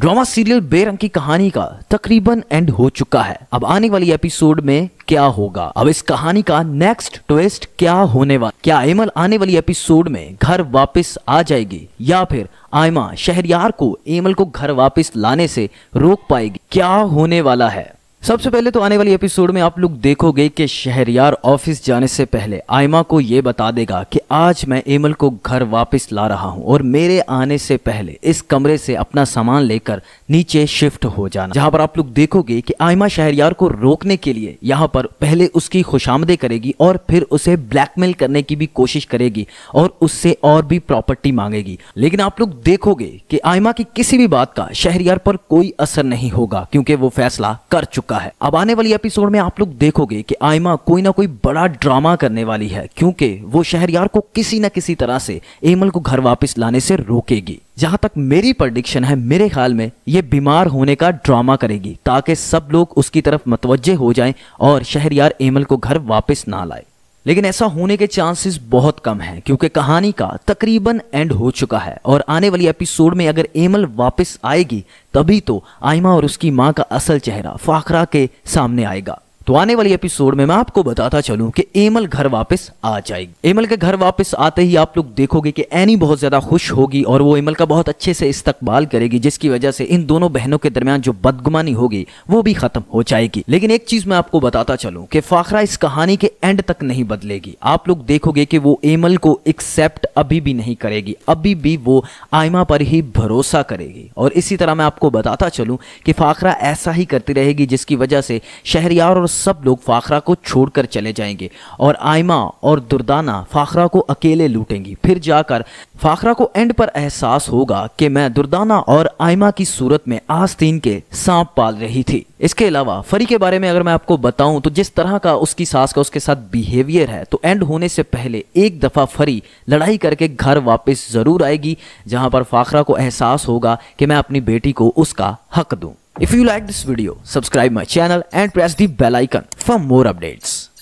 Drama serial बेरंग की कहानी का तकरीबन एंड हो चुका है अब आने वाली एपिसोड में क्या होगा अब इस कहानी का नेक्स्ट ट्विस्ट क्या होने वाला क्या एमल आने वाली एपिसोड में घर वापस आ जाएगी या फिर आयमा शहरियार को एमल को घर वापस लाने से रोक पाएगी क्या होने वाला है सबसे पहले तो आने वाली एपिसोड में आप लोग देखोगे कि शहरियार ऑफिस जाने से पहले आयमा को यह बता देगा कि आज मैं एमल को घर वापस ला रहा हूँ और मेरे आने से पहले इस कमरे से अपना सामान लेकर नीचे शिफ्ट हो जाना जहाँ पर आप लोग देखोगे कि आयमा शहरयार को रोकने के लिए यहाँ पर पहले उसकी खुशामदे करेगी और फिर उसे ब्लैकमेल करने की भी कोशिश करेगी और उससे और भी प्रॉपर्टी मांगेगी लेकिन आप लोग देखोगे कि आयमा की किसी भी बात का शहरयार पर कोई असर नहीं होगा क्योंकि वो फैसला कर चुका चुका है अब आने वाली एपिसोड में आप लोग देखोगे कि आयमा कोई ना कोई बड़ा ड्रामा करने वाली है क्योंकि वो शहरयार को किसी न किसी तरह से एमल को घर वापस लाने से रोकेगी जहां तक मेरी प्रडिक्शन है मेरे ख्याल में ये बीमार होने का ड्रामा करेगी ताकि सब लोग उसकी तरफ मतवजे हो जाएं और शहरयार एमल को घर वापस ना लाए लेकिन ऐसा होने के चांसेस बहुत कम हैं क्योंकि कहानी का तकरीबन एंड हो चुका है और आने वाली एपिसोड में अगर एमल वापस आएगी तभी तो आयमा और उसकी माँ का असल चेहरा फाखरा के सामने आएगा तो आने वाली एपिसोड में मैं आपको बताता चलूं कि एमल घर वापस आ जाएगी एमल के घर वापस आते ही आप लोग देखोगे कि एनी बहुत ज़्यादा खुश होगी और वो एमल का बहुत अच्छे से इस्तकबाल करेगी जिसकी वजह से इन दोनों बहनों के दरमियान जो बदगुमानी होगी वो भी खत्म हो जाएगी लेकिन एक चीज़ मैं आपको बताता चलूँ की फाखरा इस कहानी के एंड तक नहीं बदलेगी आप लोग देखोगे की वो एमल को एक्सेप्ट अभी भी नहीं करेगी अभी भी वो आयमा पर ही भरोसा करेगी और इसी तरह मैं आपको बताता चलूँ कि फाखरा ऐसा ही करती रहेगी जिसकी वजह से शहरियार और सब लोग फाखरा को छोड़कर चले जाएंगे और आयमा और दुर्दाना फाखरा को अकेले लूटेंगी फिर जाकर फाखरा को एंड पर एहसास होगा कि मैं दुर्दाना और आयमा की सूरत में आस्तीन के सांप पाल रही थी इसके अलावा फरी के बारे में अगर मैं आपको बताऊं तो जिस तरह का उसकी सास का उसके साथ बिहेवियर है तो एंड होने से पहले एक दफ़ा फरी लड़ाई करके घर वापस ज़रूर आएगी जहां पर फाखरा को एहसास होगा कि मैं अपनी बेटी को उसका हक दूं If you like this video, subscribe my channel and press the bell icon for more updates.